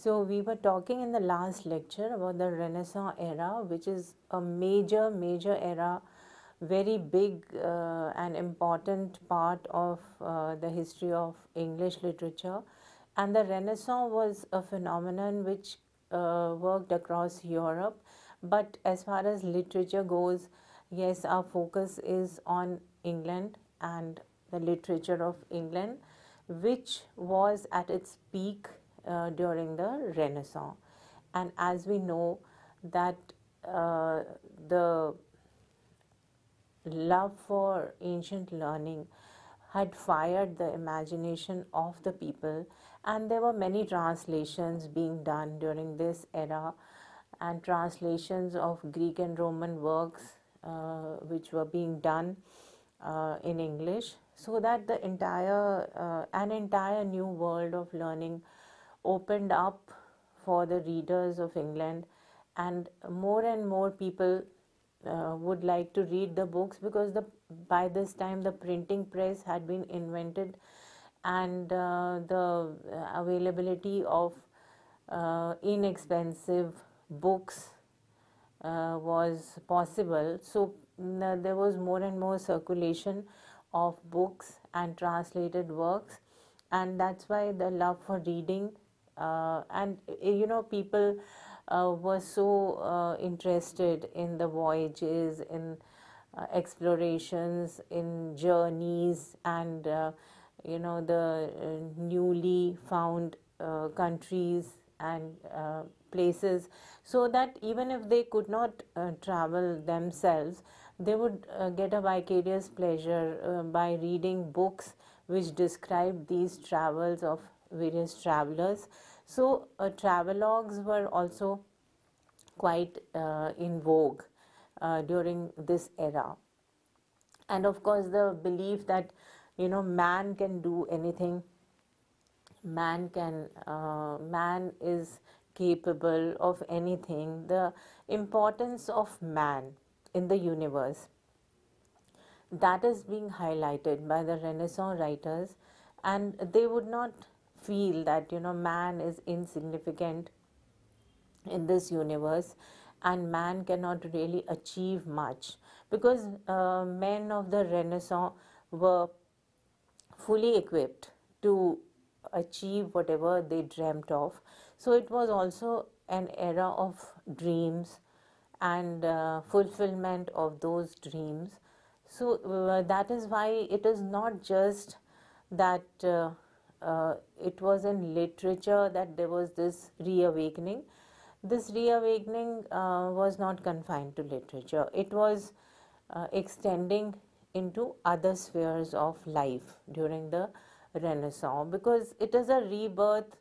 So we were talking in the last lecture about the Renaissance era, which is a major, major era, very big uh, and important part of uh, the history of English literature. And the Renaissance was a phenomenon which uh, worked across Europe. But as far as literature goes, yes, our focus is on England and the literature of England, which was at its peak uh, during the Renaissance. And as we know that uh, the love for ancient learning had fired the imagination of the people and there were many translations being done during this era and translations of Greek and Roman works uh, which were being done uh, in English so that the entire uh, an entire new world of learning opened up for the readers of England, and more and more people uh, would like to read the books because the by this time the printing press had been invented, and uh, the availability of uh, inexpensive books uh, was possible. So there was more and more circulation of books and translated works, and that's why the love for reading uh, and eh, you know people uh, were so uh, interested in the voyages in uh, explorations in journeys and uh, you know the uh, newly found countries and places so that even if they could not travel themselves they would get a vicarious pleasure by reading books which described these travels of various travelers. So uh, travelogues were also quite uh, in vogue uh, during this era. And of course, the belief that you know man can do anything, man can uh, man is capable of anything. The importance of man in the universe that is being highlighted by the Renaissance writers, and they would not feel that you know man is insignificant in this universe and man cannot really achieve much because uh, men of the renaissance were fully equipped to achieve whatever they dreamt of so it was also an era of dreams and uh, fulfillment of those dreams so uh, that is why it is not just that uh, uh, it was in literature that there was this reawakening. This reawakening uh, was not confined to literature, it was uh, extending into other spheres of life during the Renaissance because it is a rebirth,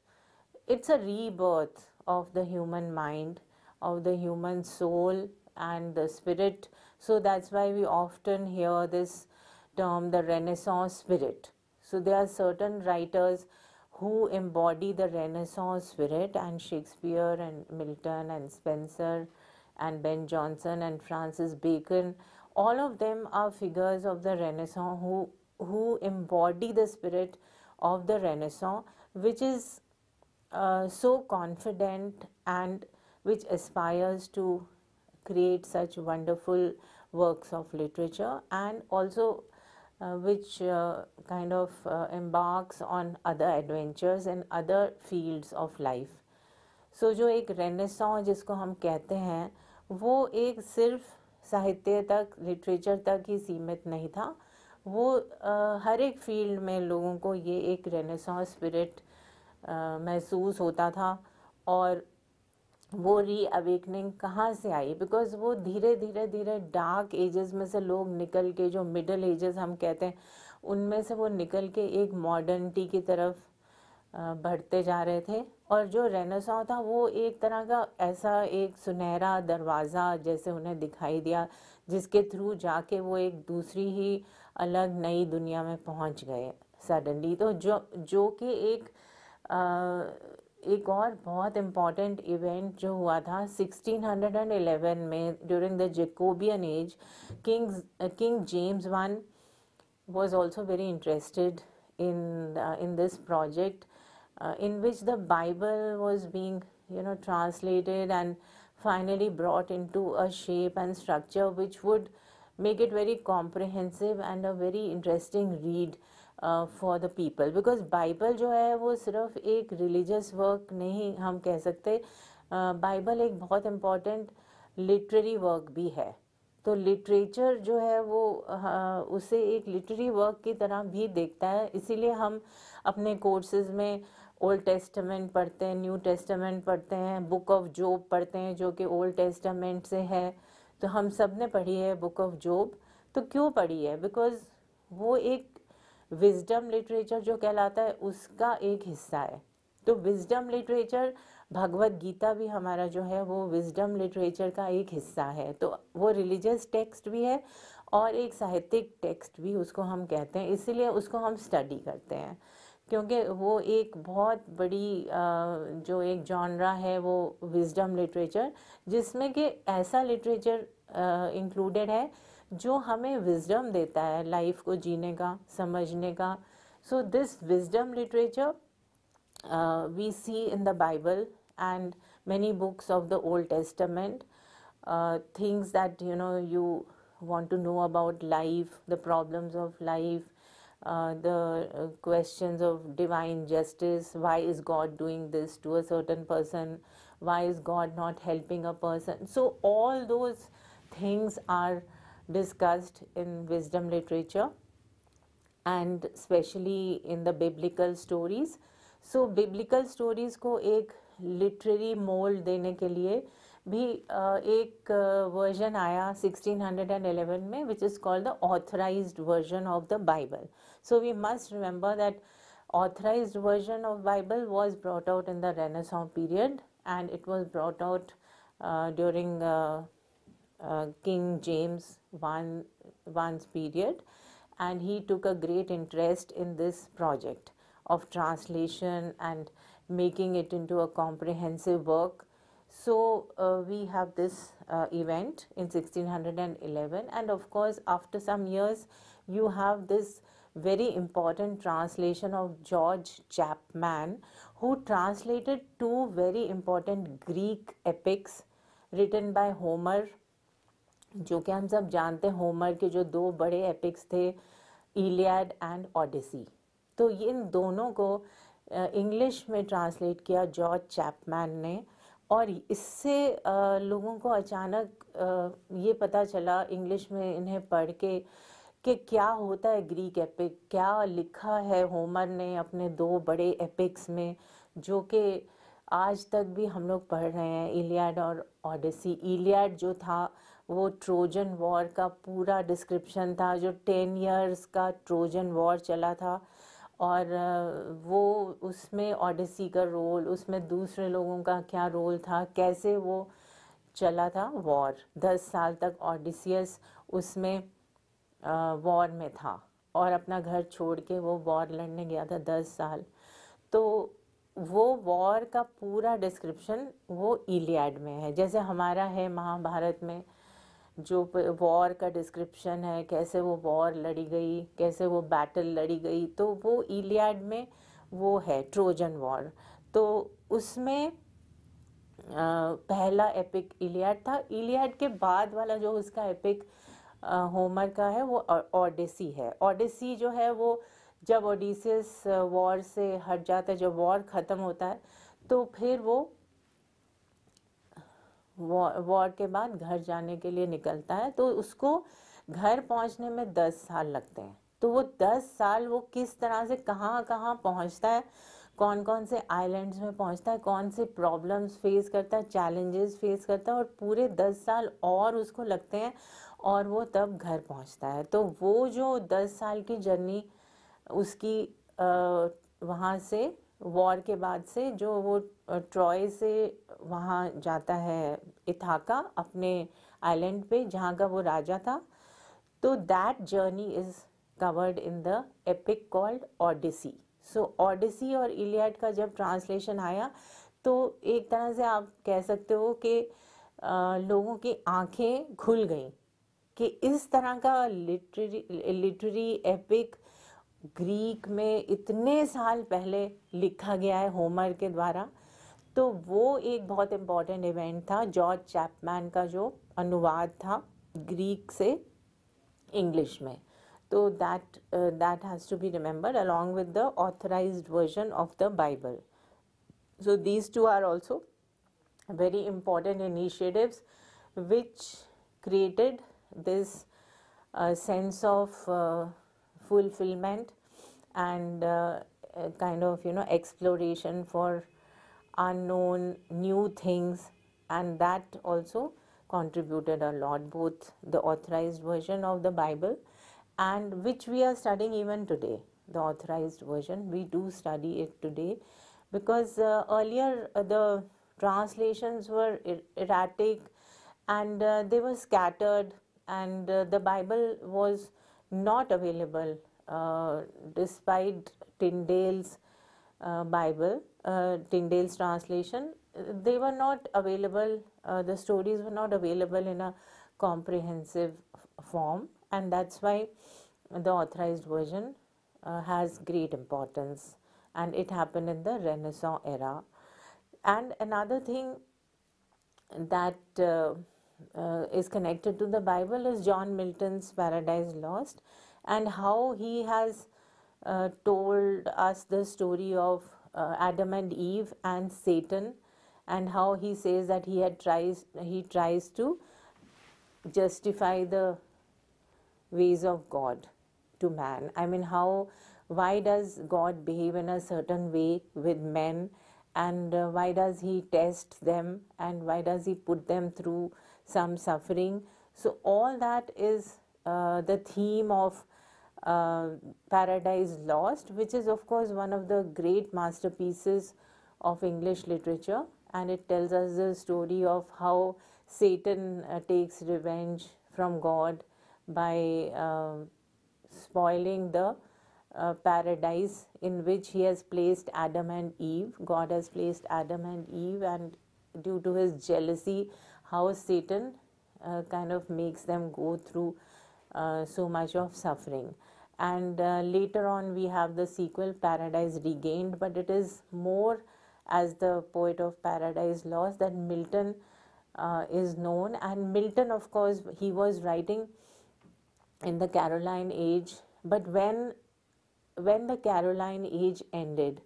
it's a rebirth of the human mind, of the human soul, and the spirit. So that's why we often hear this term the Renaissance spirit so there are certain writers who embody the Renaissance spirit, and Shakespeare and Milton and Spencer and Ben Jonson and Francis Bacon, all of them are figures of the Renaissance who who embody the spirit of the Renaissance, which is uh, so confident and which aspires to create such wonderful works of literature and also Uh, which uh, kind of uh, embarks on other adventures and other fields of life. So so, जो एक Renaissance जिसको हम कहते हैं वो एक सिर्फ साहित्य तक लिटरेचर तक ही सीमित नहीं था वो uh, हर एक फील्ड में लोगों को ये एक रेनेसॉ स्पिरिट महसूस होता था और वो री अवेकनिंग कहाँ से आई बिकॉज वो धीरे धीरे धीरे डार्क एजेस में से लोग निकल के जो मिडल एजेस हम कहते हैं उनमें से वो निकल के एक मॉडर्निटी की तरफ बढ़ते जा रहे थे और जो रेनेसा था वो एक तरह का ऐसा एक सुनहरा दरवाज़ा जैसे उन्हें दिखाई दिया जिसके थ्रू जाके वो एक दूसरी ही अलग नई दुनिया में पहुंच गए सडनली तो जो जो कि एक आ, एक और बहुत important event जो हुआ था 1611 में during the Jacobean age king king James one was also very interested in uh, in this project uh, in which the bible was being you know translated and finally brought into a shape and structure which would make it very comprehensive and a very interesting read for the people because Bible जो है वो सिर्फ एक religious work नहीं हम कह सकते Bible uh, एक बहुत इम्पॉर्टेंट लिटरेरी वर्क भी है तो लिटरेचर जो है वो उसे एक लिटरेरी वर्क की तरह भी देखता है इसीलिए हम अपने कोर्सेज में ओल्ड टेस्टामेंट पढ़ते हैं न्यू टेस्टामेंट पढ़ते हैं बुक ऑफ जॉब पढ़ते हैं जो कि ओल्ड टेस्टामेंट से है तो हम सब ने पढ़ी है बुक ऑफ जॉब तो क्यों पढ़ी है बिकॉज वो एक विजडम लिटरेचर जो कहलाता है उसका एक हिस्सा है तो विजडम लिटरेचर भगवत गीता भी हमारा जो है वो विजडम लिटरेचर का एक हिस्सा है तो वो रिलीजियस टेक्स्ट भी है और एक साहित्यिक टेक्स्ट भी उसको हम कहते हैं इसीलिए उसको हम स्टडी करते हैं क्योंकि वो एक बहुत बड़ी जो एक जॉनरा है वो विजडम लिटरेचर जिसमें कि ऐसा लिटरेचर इंक्लूडेड है जो हमें विजडम देता है लाइफ को जीने का समझने का so this wisdom literature we see in the Bible many books of the Old Testament, uh, things that you know you want to know about life, the problems of life, uh, the uh, questions of divine justice. Why is God doing this to a certain person? Why is God not helping a person? So all those things are discussed in wisdom literature and especially in the biblical stories. So biblical stories ko ek literary mold dene ke liye bhi ek version aya 1611 mein which is called the authorized version of the Bible. So we must remember that authorized version of Bible was brought out in the Renaissance period and it was brought out uh, during uh, uh, King James I, I's period and he took a great interest in this project of translation and making it into a comprehensive work. So uh, we have this uh, event in 1611 and of course after some years you have this very important translation of George Chapman who translated two very important Greek epics written by Homer जो कि हम सब जानते हैं Homer के जो दो बड़े एपिक्स थे इलियड एंड ओडिसी तो इन दोनों को इंग्लिश में ट्रांसलेट किया जॉर्ज चैपमैन ने और इससे लोगों को अचानक ये पता चला इंग्लिश में इन्हें पढ़ के कि क्या होता है ग्रीक एपिक क्या लिखा है होमर ने अपने दो बड़े एपिक्स में जो कि आज तक भी हम लोग पढ़ रहे हैं इलियड और ओडिसी इलियड जो था वो ट्रोजन वॉर का पूरा डिस्क्रिप्शन था जो टेन इयर्स का ट्रोजन वॉर चला था और वो उसमें ऑडिसी का रोल उसमें दूसरे लोगों का क्या रोल था कैसे वो चला था वॉर दस साल तक ऑडिसियस उसमें वॉर में था और अपना घर छोड़ के वो वॉर लड़ने गया था दस साल तो वो वॉर का पूरा डिस्क्रिप्शन वो इलियाड में है जैसे हमारा है महाभारत में जो वॉर का डिस्क्रिप्शन है कैसे वो वॉर लड़ी गई कैसे वो बैटल लड़ी गई तो वो इलियाड में वो है ट्रोजन वॉर तो उसमें पहला एपिक इलियाड था इलियाड के बाद वाला जो उसका एपिक होमर का है वो ओडिसी है ओडिसी जो है वो जब ओडिसियस वॉर से हट जाता है जब वॉर ख़त्म होता है तो फिर वो वॉर के बाद घर जाने के लिए निकलता है तो उसको घर पहुंचने में दस साल लगते हैं तो वो दस साल वो किस तरह से कहाँ कहाँ पहुँचता है कौन कौन से आइलैंड्स में पहुंचता है कौन से प्रॉब्लम्स फेस करता है चैलेंजेस फेस करता है और पूरे दस साल और उसको लगते हैं और वो तब घर पहुंचता है तो वो जो दस साल की जर्नी उसकी वहाँ से वॉर के बाद से जो वो ट्रॉय से वहाँ जाता है इथाका अपने आइलैंड पे जहाँ का वो राजा था तो that journey is covered in the epic called Odyssey so Odyssey और इलियड का जब ट्रांसलेशन आया तो एक तरह से आप कह सकते हो कि लोगों की आंखें खुल गई कि इस तरह का लिटरी लिटरी एपिक ग्रीक में इतने साल पहले लिखा गया है होमर के द्वारा तो वो एक बहुत इम्पॉर्टेंट इवेंट था जॉर्ज चैपमैन का जो अनुवाद था ग्रीक से इंग्लिश में तो that that has to be remember along with the authorise version of the Bible so these two are also very important initiatives which created this sense of fulfillment and uh, kind of you know exploration for unknown new things and that also contributed a lot both the authorized version of the bible and which we are studying even today the authorized version we do study it today because uh, earlier uh, the translations were er erratic and uh, they were scattered and uh, the bible was not available uh, despite Tyndale's uh, Bible, uh, Tyndale's translation. They were not available, the stories were not available in a comprehensive form, and that's why the authorized version uh, has great importance and it happened in the renaissance era and another thing that uh, uh, is connected to the Bible is John Milton's Paradise Lost and how he has uh, told us the story of uh, Adam and Eve and Satan and how he says that he had tries he tries to justify the ways of God to man i mean how why does god behave in a certain way with men and uh, why does he test them and why does he put them through some suffering. So, all that is uh, the theme of uh, Paradise Lost, which is, of course, one of the great masterpieces of English literature. And it tells us the story of how Satan uh, takes revenge from God by uh, spoiling the uh, paradise in which he has placed Adam and Eve. God has placed Adam and Eve, and due to his jealousy, how Satan uh, kind of makes them go through uh, so much of suffering. And uh, later on, we have the sequel, Paradise Regained, but it is more as the poet of Paradise Lost that Milton uh, is known. And Milton, of course, he was writing in the Caroline age, but when when the Caroline age ended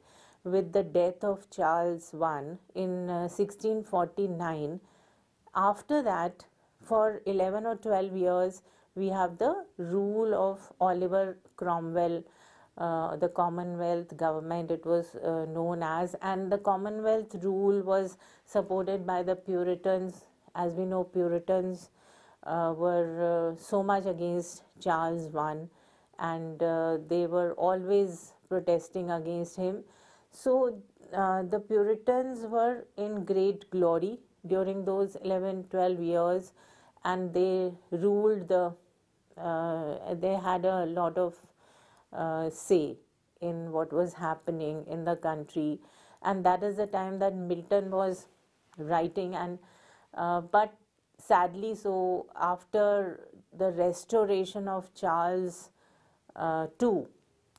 with the death of Charles I in 1649, uh, after that, for 11 or 12 years, we have the rule of Oliver Cromwell. Uh, the Commonwealth government, it was uh, known as, and the Commonwealth rule was supported by the Puritans. As we know, Puritans uh, were uh, so much against Charles I, and uh, they were always protesting against him. So uh, the Puritans were in great glory during those 11 12 years and they ruled the uh, they had a lot of uh, say in what was happening in the country and that is the time that milton was writing and uh, but sadly so after the restoration of charles uh, 2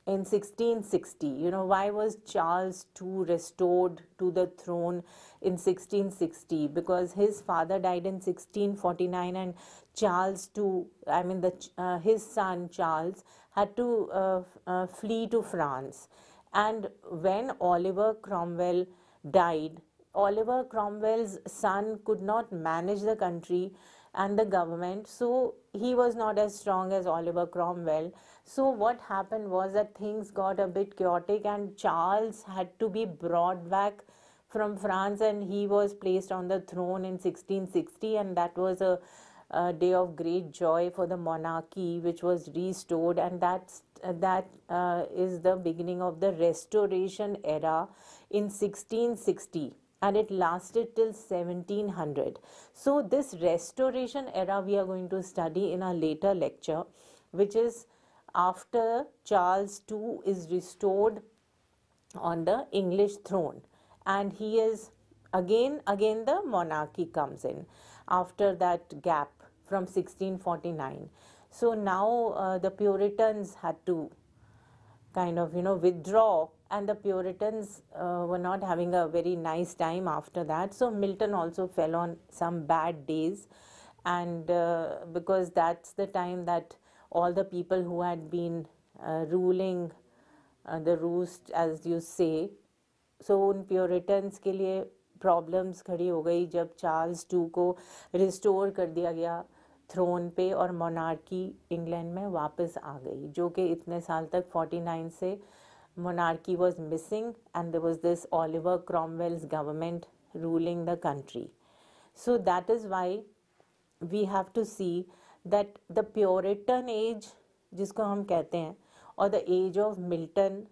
in 1660 you know why was charles ii restored to the throne in 1660 because his father died in 1649 and charles ii i mean the uh, his son charles had to uh, uh, flee to france and when oliver cromwell died oliver cromwell's son could not manage the country and the government. So he was not as strong as Oliver Cromwell. So what happened was that things got a bit chaotic and Charles had to be brought back from France and he was placed on the throne in 1660 and that was a, a day of great joy for the monarchy which was restored and that's that uh, is the beginning of the restoration era in 1660 and it lasted till 1700. So, this restoration era we are going to study in our later lecture, which is after Charles II is restored on the English throne and he is again again the monarchy comes in after that gap from 1649 so now uh, the puritans had to kind of you know withdraw and the Puritans uh, were not having a very nice time after that. So Milton also fell on some bad days, and uh, because that's the time that all the people who had been uh, ruling uh, the roost, as you say, so un Puritans के लिए problems खड़ी हो गई जब Charles II को restore कर दिया गया थ्रोन पे और मोनार्की इंग्लैंड में वापस आ गई जो कि इतने साल तक 49 से monarchy was missing and there was this Oliver Cromwell's government ruling the country. So that is why we have to see that the Puritan age jisko hum kehte hain or the age of milton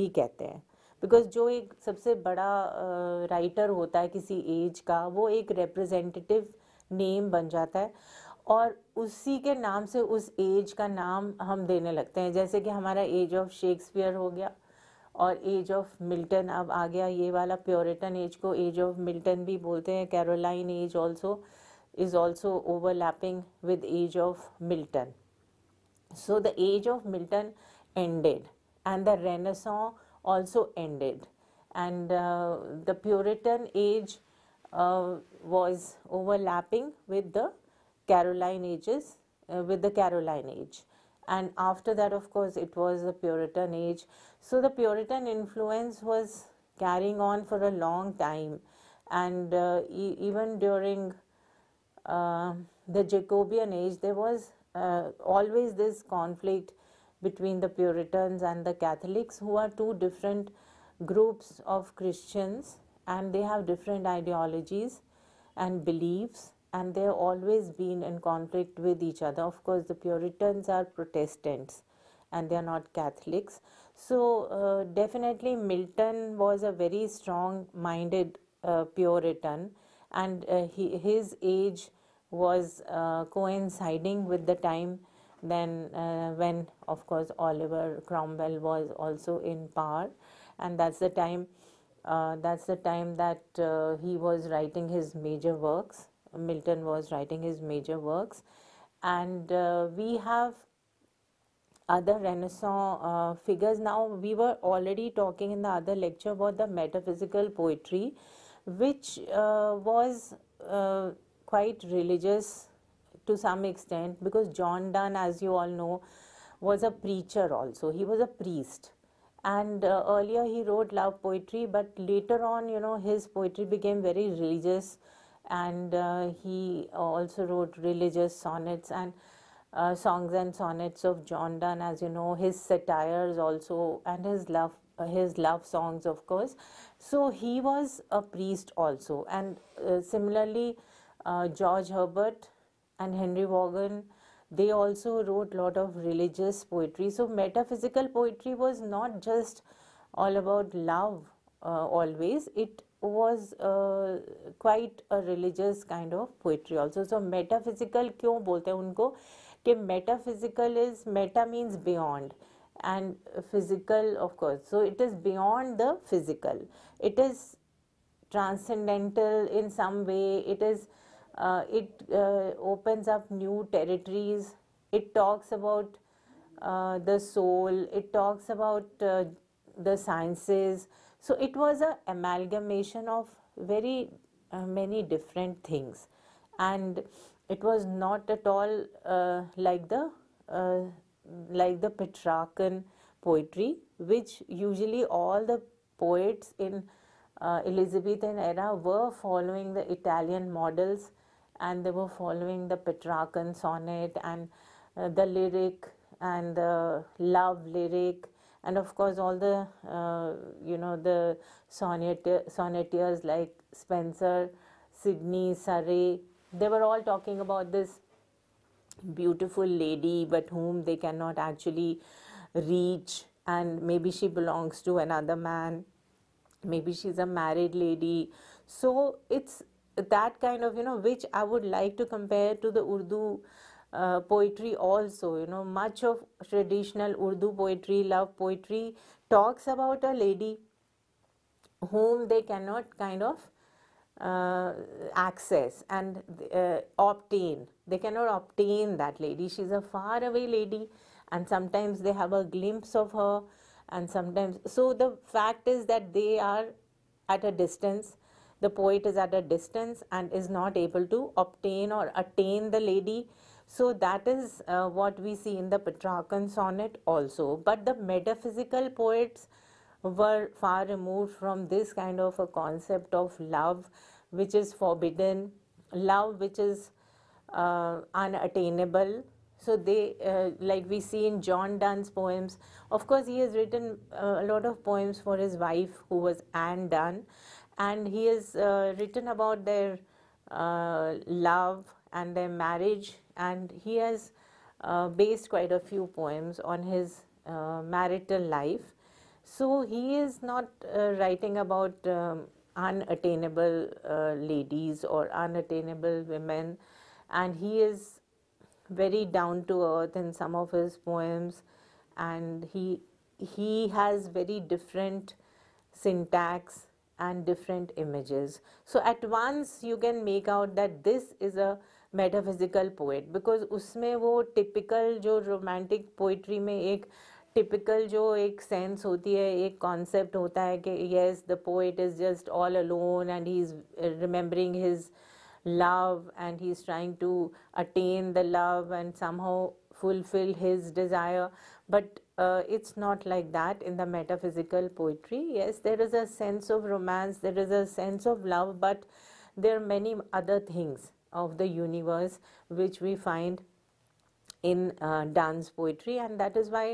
bhi kehte hain because जो एक सबसे बड़ा writer uh, होता है किसी as का वो एक रिप्रेजेंटेटिव नेम बन जाता है और उसी के नाम से उस एज का नाम हम देने लगते हैं जैसे कि हमारा एज ऑफ शेक्सपियर हो गया Or age of Milton. अब आ गया ये वाला प्योरिटन एज को एज ऑफ मिल्टन भी बोलते हैं Age age also is also overlapping with age of so the age of milton ended and the renaissance also ended and uh, the puritan age uh, was overlapping with the caroline ages uh, with the caroline age and after that of course it was the puritan age so the Puritan influence was carrying on for a long time, and uh, e- even during uh, the Jacobean age, there was uh, always this conflict between the Puritans and the Catholics, who are two different groups of Christians, and they have different ideologies and beliefs, and they have always been in conflict with each other. Of course, the Puritans are Protestants and they are not Catholics. So, uh, definitely, Milton was a very strong minded uh, Puritan, and uh, he, his age was uh, coinciding with the time then uh, when, of course, Oliver Cromwell was also in power, and that's the time. Uh, that's the time that he was writing his major works. Milton was writing his major works, and we have other Renaissance uh, figures. Now, we were already talking in the other lecture about the metaphysical poetry, which uh, was uh, quite religious to some extent because John Donne, as you all know, was a preacher also. He was a priest. And uh, earlier he wrote love poetry, but later on, you know, his poetry became very religious and uh, he also wrote religious sonnets and uh, songs and sonnets of John Donne, as you know, his satires also, and his love, uh, his love songs, of course. So he was a priest also, and uh, similarly, uh, George Herbert and Henry Vaughan, they also wrote a lot of religious poetry. So metaphysical poetry was not just all about love uh, always. It was uh, quite a religious kind of poetry also so metaphysical क्यों बोलते हैं उनको कि metaphysical is meta means beyond and physical of course so it is beyond the physical it is transcendental in some way it is uh, it uh, opens up new territories it talks about uh, the soul it talks about the sciences so it was a amalgamation of very many different things and it was not at all uh, like the uh, like the Petrarchan poetry, which usually all the poets in uh, Elizabethan era were following the Italian models, and they were following the Petrarchan sonnet and uh, the lyric and the love lyric, and of course all the uh, you know the sonnet sonneteers like Spencer, Sidney, Surrey they were all talking about this beautiful lady but whom they cannot actually reach and maybe she belongs to another man maybe she's a married lady so it's that kind of you know which i would like to compare to the urdu uh, poetry also you know much of traditional urdu poetry love poetry talks about a lady whom they cannot kind of uh, access and uh, obtain. They cannot obtain that lady. She's a faraway lady, and sometimes they have a glimpse of her, and sometimes. So the fact is that they are at a distance. The poet is at a distance and is not able to obtain or attain the lady. So that is uh, what we see in the Petrarchan sonnet also. But the metaphysical poets were far removed from this kind of a concept of love which is forbidden, love which is uh, unattainable. So they, uh, like we see in John Donne's poems, of course he has written uh, a lot of poems for his wife who was Anne Donne and he has uh, written about their uh, love and their marriage and he has uh, based quite a few poems on his marital life so he is not uh, writing about um, unattainable uh, ladies or unattainable women, and he is very down to earth in some of his poems, and he he has very different syntax and different images. So at once you can make out that this is a metaphysical poet because उसमें वो typical जो romantic poetry में एक Typical, जो एक sense होती है एक कॉन्सेप्ट होता है कि yes the poet is just all alone and he is remembering his love and he is trying to attain the love and somehow fulfill his desire but uh, it's not like that in the metaphysical poetry yes there is a sense of romance there is a sense of love but there are many other things of the universe which we find in uh, dance poetry and that is why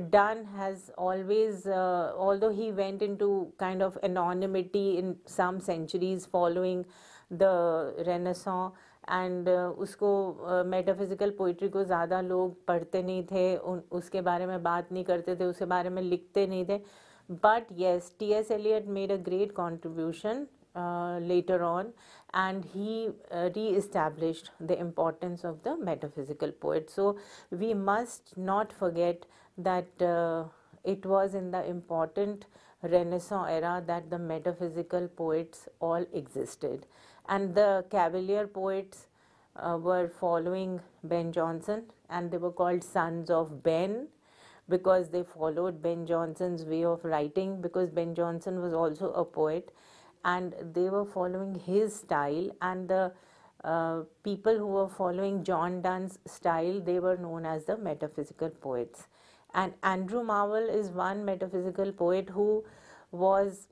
Dunn has always, uh, although he went into kind of anonymity in some centuries following the Renaissance, and uh, उसको metaphysical uh, poetry को ज़्यादा लोग पढ़ते नहीं थे उन उसके बारे में बात नहीं करते थे उसके बारे में लिखते नहीं थे but yes T S Eliot made a great later on and he uh, re-established the importance of the metaphysical poet so we must not forget that uh, it was in the important Renaissance era that the metaphysical poets all existed. And the cavalier poets uh, were following Ben Jonson and they were called sons of Ben because they followed Ben Jonson's way of writing because Ben Jonson was also a poet and they were following his style and the uh, people who were following John Donne's style, they were known as the metaphysical poets. And Andrew Marvell is one metaphysical poet who was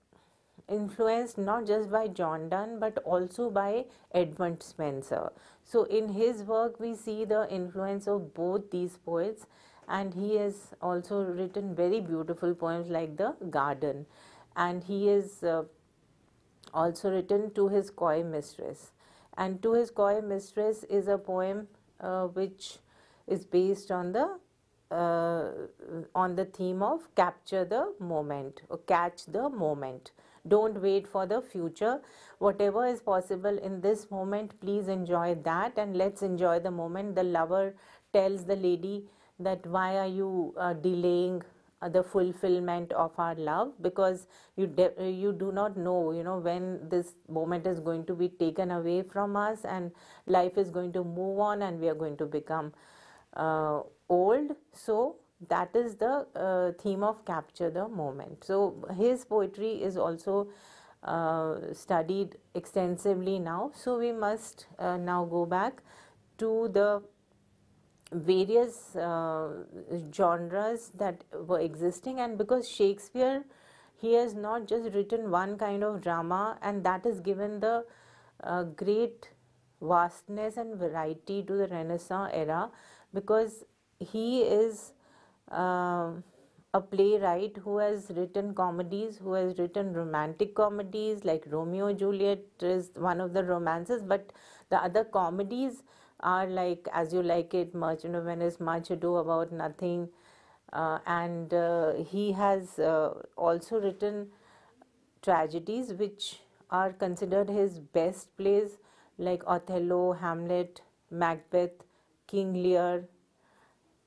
influenced not just by John Donne but also by Edmund Spencer. So, in his work, we see the influence of both these poets, and he has also written very beautiful poems like The Garden, and he is uh, also written to his coy mistress. And to his coy mistress is a poem uh, which is based on the uh, on the theme of capture the moment or catch the moment. Don't wait for the future. Whatever is possible in this moment, please enjoy that and let's enjoy the moment. The lover tells the lady that why are you uh, delaying uh, the fulfillment of our love because you you do not know you know when this moment is going to be taken away from us and life is going to move on and we are going to become uh, old so that is the uh, theme of capture the moment so his poetry is also uh, studied extensively now so we must uh, now go back to the various uh, genres that were existing and because shakespeare he has not just written one kind of drama and that is given the uh, great vastness and variety to the renaissance era because he is uh, a playwright who has written comedies, who has written romantic comedies like Romeo Juliet is one of the romances, but the other comedies are like As You Like It, Merchant of Venice, Much Ado About Nothing, uh, and uh, he has uh, also written tragedies which are considered his best plays like Othello, Hamlet, Macbeth, King Lear,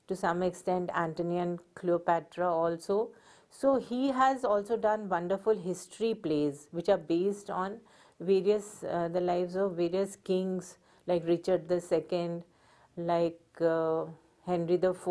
to some extent Antony and Cleopatra also. So he has also done wonderful history plays which are based on various uh, the lives of various kings like Richard II, like uh, Henry IV.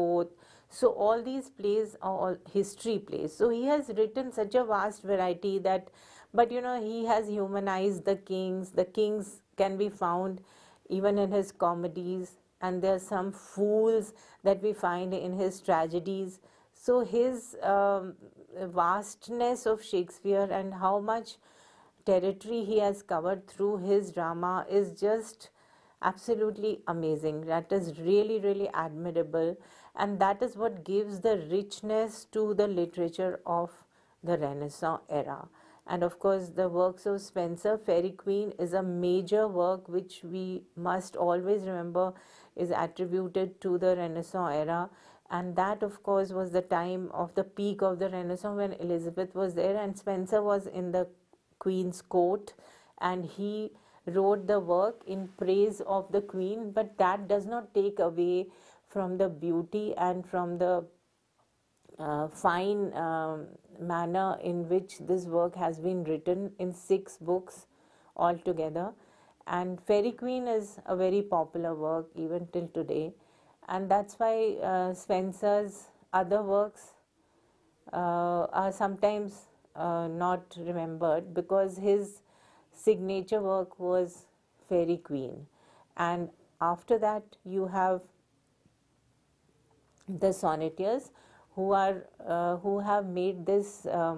So all these plays are all history plays. So he has written such a vast variety that, but you know he has humanized the kings. The kings can be found even in his comedies and there are some fools that we find in his tragedies. So his um, vastness of Shakespeare and how much territory he has covered through his drama is just absolutely amazing. That is really, really admirable. And that is what gives the richness to the literature of the Renaissance era and of course the works of spencer fairy queen is a major work which we must always remember is attributed to the renaissance era and that of course was the time of the peak of the renaissance when elizabeth was there and spencer was in the queen's court and he wrote the work in praise of the queen but that does not take away from the beauty and from the uh, fine um, manner in which this work has been written in six books altogether. And Fairy Queen is a very popular work even till today. And that's why uh, Spencer's other works uh, are sometimes uh, not remembered because his signature work was Fairy Queen. And after that, you have the sonneteers who are uh, who have made this uh,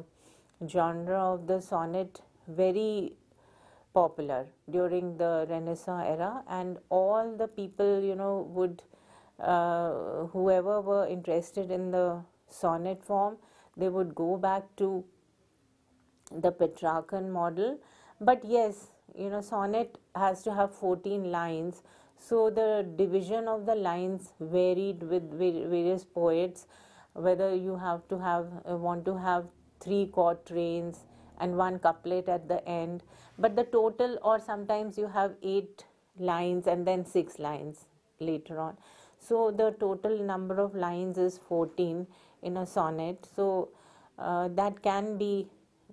genre of the sonnet very popular during the Renaissance era, and all the people you know would uh, whoever were interested in the sonnet form, they would go back to the Petrarchan model. But yes, you know, sonnet has to have 14 lines. So the division of the lines varied with various poets whether you have to have uh, want to have three quatrains and one couplet at the end but the total or sometimes you have eight lines and then six lines later on so the total number of lines is 14 in a sonnet so uh, that can be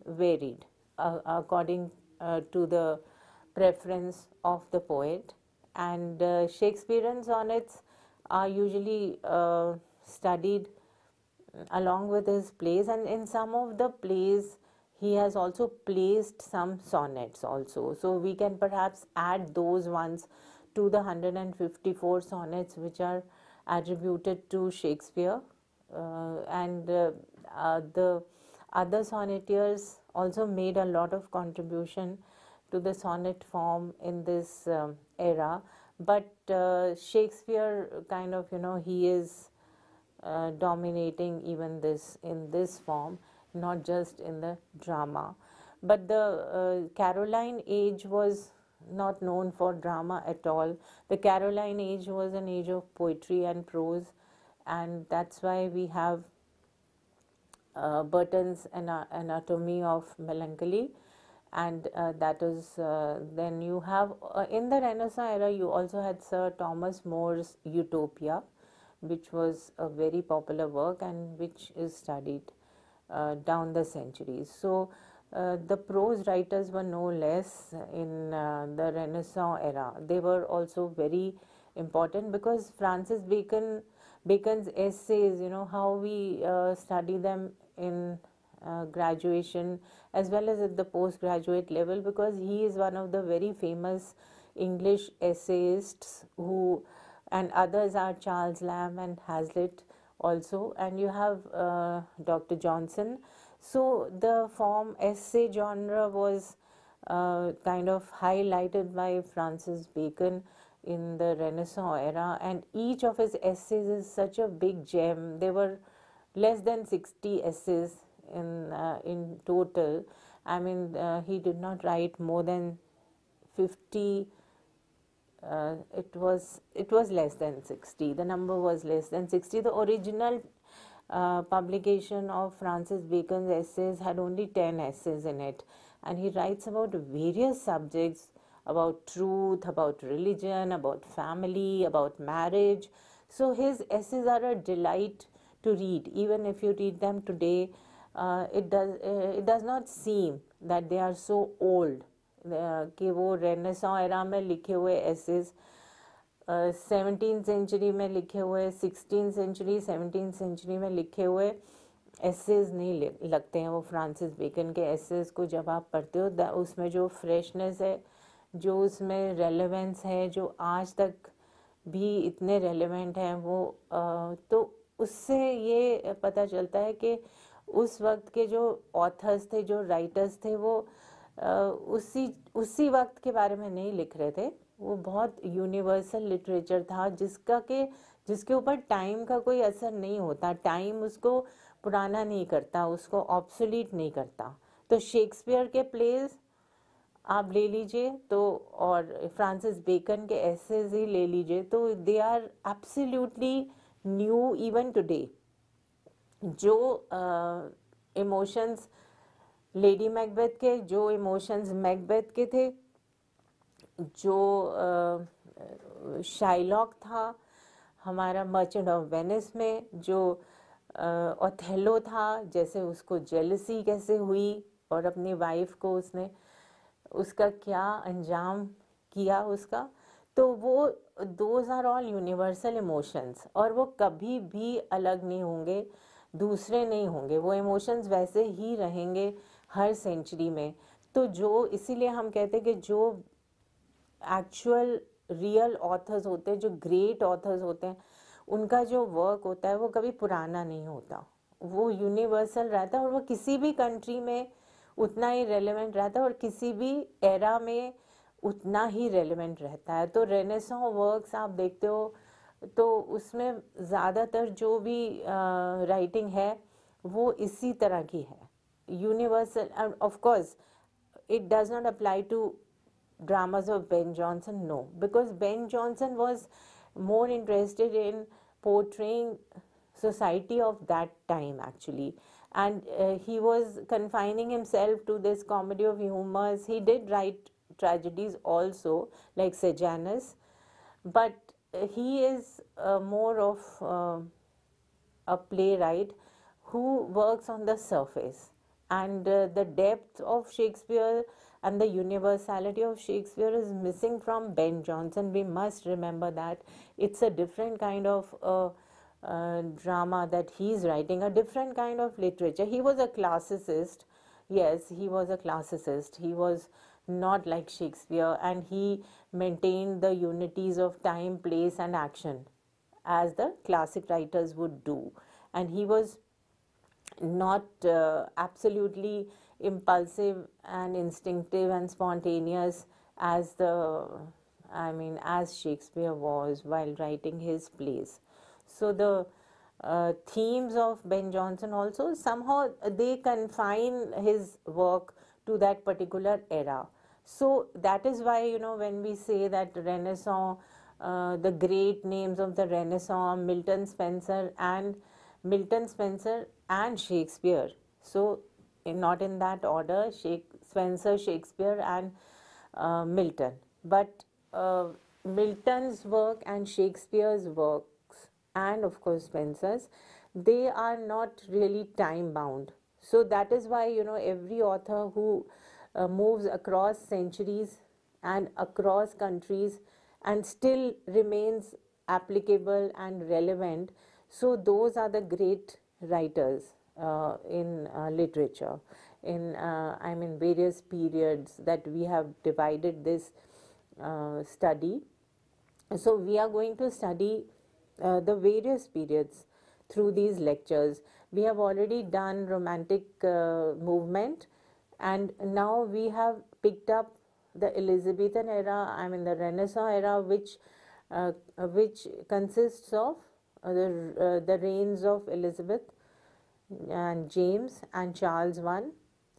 varied uh, according uh, to the preference of the poet and uh, shakespearean sonnets are usually uh, studied along with his plays and in some of the plays he has also placed some sonnets also so we can perhaps add those ones to the 154 sonnets which are attributed to shakespeare uh, and uh, uh, the other sonneteers also made a lot of contribution to the sonnet form in this um, era but uh, shakespeare kind of you know he is uh, dominating even this in this form, not just in the drama. But the uh, Caroline age was not known for drama at all. The Caroline age was an age of poetry and prose, and that's why we have uh, Burton's Anatomy of Melancholy. And uh, that is, uh, then you have, uh, in the Renaissance era, you also had Sir Thomas More's Utopia which was a very popular work and which is studied uh, down the centuries. So, uh, the prose writers were no less in uh, the Renaissance era. They were also very important because Francis Bacon, Bacon's essays, you know, how we uh, study them in uh, graduation as well as at the postgraduate level because he is one of the very famous English essayists who and others are Charles Lamb and Hazlitt also and you have uh, Dr. Johnson. So the form essay genre was uh, kind of highlighted by Francis Bacon in the Renaissance era and each of his essays is such a big gem. There were less than 60 essays in, uh, in total. I mean uh, he did not write more than 50 uh, it was it was less than 60 the number was less than 60 the original uh, publication of francis bacon's essays had only 10 essays in it and he writes about various subjects about truth about religion about family about marriage so his essays are a delight to read even if you read them today uh, it does uh, it does not seem that they are so old कि वो Renaissance era में लिखे हुए essays seventeen century में लिखे हुए sixteen century seventeen century में लिखे हुए एसेज नहीं लगते हैं वो फ्रांसिस बेकन के एसेज को जब आप पढ़ते हो उसमें जो फ्रेशनेस है जो उसमें रेलेवेंस है जो आज तक भी इतने रेलेवेंट हैं वो आ, तो उससे ये पता चलता है कि उस वक्त के जो ऑथर्स थे जो राइटर्स थे वो उसी उसी वक्त के बारे में नहीं लिख रहे थे वो बहुत यूनिवर्सल लिटरेचर था जिसका के जिसके ऊपर टाइम का कोई असर नहीं होता टाइम उसको पुराना नहीं करता उसको ऑब्सोलीट नहीं करता तो शेक्सपियर के प्लेज आप ले लीजिए तो और फ्रांसिस बेकन के एसेज ही ले लीजिए तो they are absolutely new even today जो इमोशंस uh, लेडी मैकबेथ के जो इमोशंस मैकबेथ के थे जो शाइलॉक था हमारा मर्चेंट ऑफ वेनिस में जो ओथेलो था जैसे उसको जेलसी कैसे हुई और अपनी वाइफ को उसने उसका क्या अंजाम किया उसका तो वो those are all universal emotions और वो कभी भी अलग नहीं होंगे दूसरे नहीं होंगे वो इमोशंस वैसे ही रहेंगे हर सेंचुरी में तो जो इसीलिए हम कहते हैं कि जो एक्चुअल रियल ऑथर्स होते हैं जो ग्रेट ऑथर्स होते हैं उनका जो वर्क होता है वो कभी पुराना नहीं होता वो यूनिवर्सल रहता है और वो किसी भी कंट्री में उतना ही रेलिवेंट रहता है और किसी भी एरा में उतना ही रेलिवेंट रहता है तो रेनेसो वर्क्स आप देखते हो तो उसमें ज़्यादातर जो भी राइटिंग है वो इसी तरह की है universal and of course it does not apply to dramas of ben johnson no because ben johnson was more interested in portraying society of that time actually and uh, he was confining himself to this comedy of humors he did write tragedies also like sejanus but uh, he is uh, more of uh, a playwright who works on the surface and uh, the depth of Shakespeare and the universality of Shakespeare is missing from Ben Jonson. We must remember that it's a different kind of uh, uh, drama that he's writing, a different kind of literature. He was a classicist, yes, he was a classicist. He was not like Shakespeare, and he maintained the unities of time, place, and action as the classic writers would do. And he was not uh, absolutely impulsive and instinctive and spontaneous as the i mean as shakespeare was while writing his plays so the uh, themes of ben jonson also somehow they confine his work to that particular era so that is why you know when we say that renaissance uh, the great names of the renaissance milton spencer and Milton Spencer and Shakespeare. So, in, not in that order, Shake, Spencer, Shakespeare, and uh, Milton. But uh, Milton's work and Shakespeare's works, and of course Spencer's, they are not really time bound. So, that is why, you know, every author who uh, moves across centuries and across countries and still remains applicable and relevant so, those are the great writers uh, in uh, literature. In uh, I mean various periods that we have divided this uh, study. So we are going to study uh, the various periods through these lectures. We have already done Romantic uh, movement, and now we have picked up the Elizabethan era. I mean the Renaissance era, which which consists of the, uh, the reigns of Elizabeth and James and Charles I.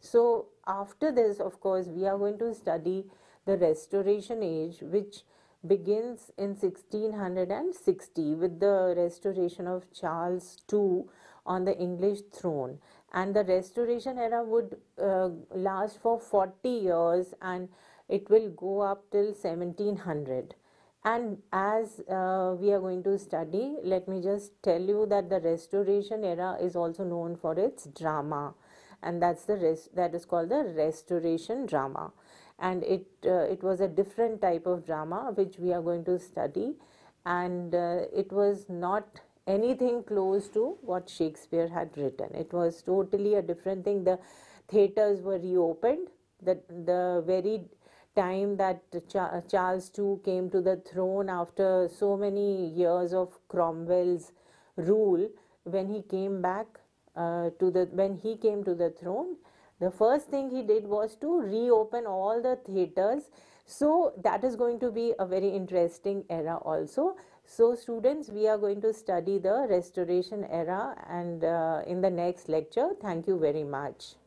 So, after this, of course, we are going to study the Restoration Age, which begins in 1660 with the restoration of Charles II on the English throne. And the restoration era would uh, last for 40 years and it will go up till 1700 and as uh, we are going to study let me just tell you that the restoration era is also known for its drama and that's the res- that is called the restoration drama and it uh, it was a different type of drama which we are going to study and uh, it was not anything close to what shakespeare had written it was totally a different thing the theaters were reopened the the very time that uh, Charles II came to the throne after so many years of Cromwell's rule, when he came back uh, to the when he came to the throne, the first thing he did was to reopen all the theaters. So that is going to be a very interesting era also. So students, we are going to study the restoration era and uh, in the next lecture. Thank you very much.